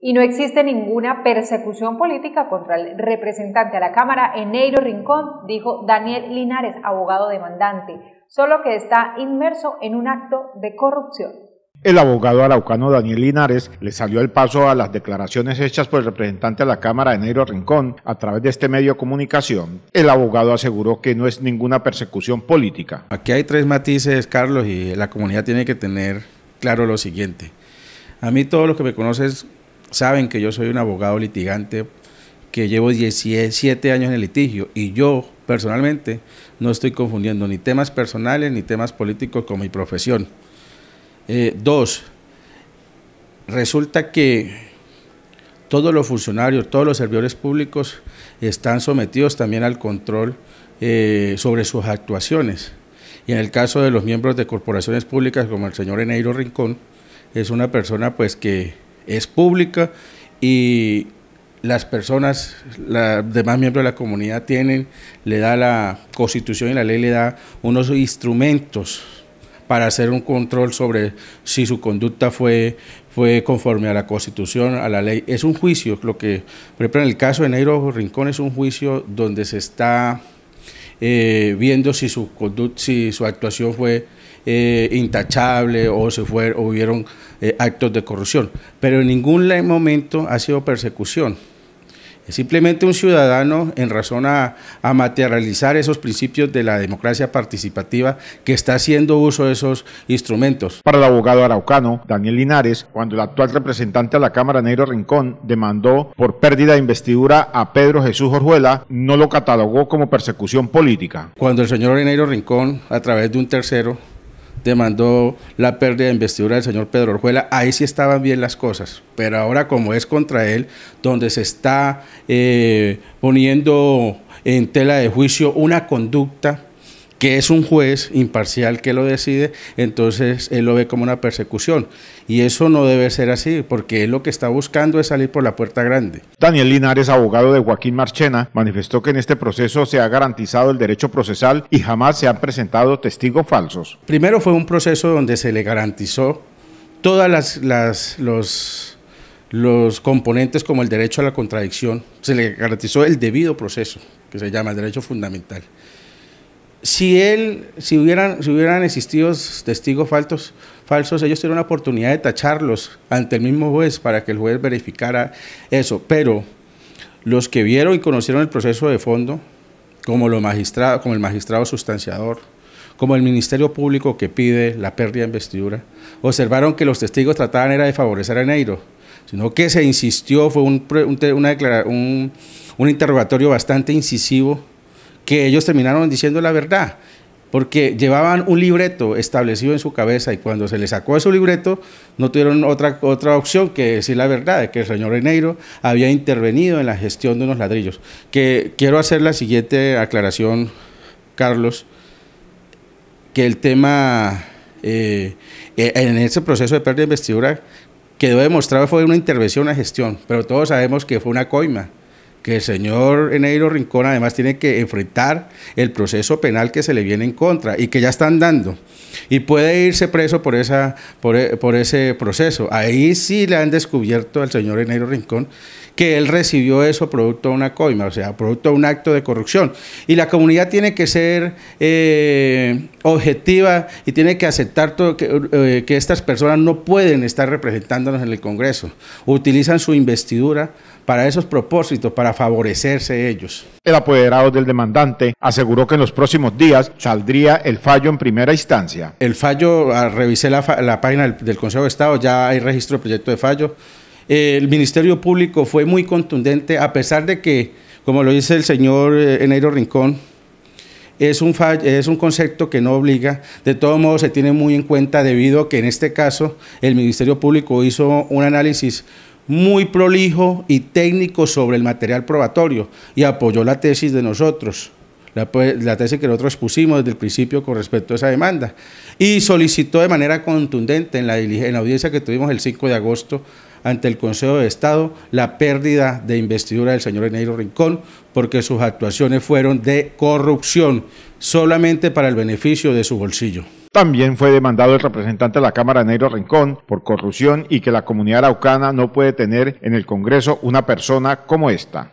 y no existe ninguna persecución política contra el representante a la Cámara Eneiro Rincón, dijo Daniel Linares, abogado demandante, solo que está inmerso en un acto de corrupción. El abogado araucano Daniel Linares le salió el paso a las declaraciones hechas por el representante de la Cámara Enero Rincón a través de este medio de comunicación. El abogado aseguró que no es ninguna persecución política. Aquí hay tres matices, Carlos, y la comunidad tiene que tener claro lo siguiente. A mí todo lo que me conoces saben que yo soy un abogado litigante que llevo 17 años en el litigio y yo personalmente no estoy confundiendo ni temas personales ni temas políticos con mi profesión. Eh, dos, resulta que todos los funcionarios, todos los servidores públicos están sometidos también al control eh, sobre sus actuaciones. Y en el caso de los miembros de corporaciones públicas, como el señor Eneiro Rincón, es una persona pues que es pública y las personas, los demás miembros de la comunidad tienen, le da la constitución y la ley le da unos instrumentos para hacer un control sobre si su conducta fue, fue conforme a la constitución, a la ley. Es un juicio, lo que, por ejemplo, en el caso de Neiro Rincón es un juicio donde se está eh, viendo si su, conducta, si su actuación fue eh, intachable o, se fueron o hubieron eh, actos de corrupción, pero en ningún momento ha sido persecución. Es simplemente un ciudadano en razón a, materializar esos principios de la democracia participativa que está haciendo uso de esos instrumentos. Para el abogado araucano Daniel Linares, cuando el actual representante a la Cámara Negro Rincón demandó por pérdida de investidura a Pedro Jesús Orjuela, no lo catalogó como persecución política. Cuando el señor Negro Rincón, a través de un tercero, demandó la pérdida de investidura del señor Pedro Orjuela, ahí sí estaban bien las cosas, pero ahora como es contra él, donde se está eh, poniendo en tela de juicio una conducta que es un juez imparcial que lo decide, entonces él lo ve como una persecución. Y eso no debe ser así, porque él lo que está buscando es salir por la puerta grande. Daniel Linares, abogado de Joaquín Marchena, manifestó que en este proceso se ha garantizado el derecho procesal y jamás se han presentado testigos falsos. Primero fue un proceso donde se le garantizó todas los los componentes como el derecho a la contradicción, se le garantizó el debido proceso, que se llama el derecho fundamental si él, si hubieran, si hubieran existido testigos falsos, ellos tuvieron la oportunidad de tacharlos ante el mismo juez para que el juez verificara eso. Pero los que vieron y conocieron el proceso de fondo, como, como el magistrado sustanciador, como el Ministerio Público que pide la pérdida de investidura, observaron que los testigos trataban era de favorecer a Neiro, sino que se insistió, fue un, un interrogatorio bastante incisivo que ellos terminaron diciendo la verdad, porque llevaban un libreto establecido en su cabeza y cuando se les sacó ese su libreto no tuvieron otra, otra opción que decir la verdad, de que el señor eneiro había intervenido en la gestión de unos ladrillos. Que quiero hacer la siguiente aclaración, Carlos, que el tema eh, eh, en ese proceso de pérdida de investidura quedó demostrado fue una intervención, a gestión, pero todos sabemos que fue una coima que el señor Eneiro Rincón además tiene que enfrentar el proceso penal que se le viene en contra y que ya están dando. Y puede irse preso por, esa, e, por, ese proceso. Ahí sí le han descubierto al señor Eneiro Rincón que él recibió eso producto de una coima, o sea, producto de un acto de corrupción. Y la comunidad tiene que ser eh, objetiva y tiene que aceptar eh, que, estas personas no pueden estar representándonos en el Congreso. Utilizan su investidura para esos propósitos, para favorecerse ellos. El apoderado del demandante aseguró que en los próximos días saldría el fallo en primera instancia. El fallo, ah, revisé la, página del, Consejo de Estado, ya hay registro de proyecto de fallo. el Ministerio Público fue muy contundente, a pesar de que, como lo dice el señor eh, Enero Rincón, es un, es un concepto que no obliga, de todos modos se tiene muy en cuenta debido a que en este caso el Ministerio Público hizo un análisis muy prolijo y técnico sobre el material probatorio y apoyó la tesis de nosotros, la, tesis que nosotros pusimos desde el principio con respecto a esa demanda, y solicitó de manera contundente en la, en la audiencia que tuvimos el 5 de agosto ante el Consejo de Estado la pérdida de investidura del señor Eneiro Rincón porque sus actuaciones fueron de corrupción solamente para el beneficio de su bolsillo. También fue demandado el representante de la Cámara Negro Rincón por corrupción y que la comunidad araucana no puede tener en el Congreso una persona como esta.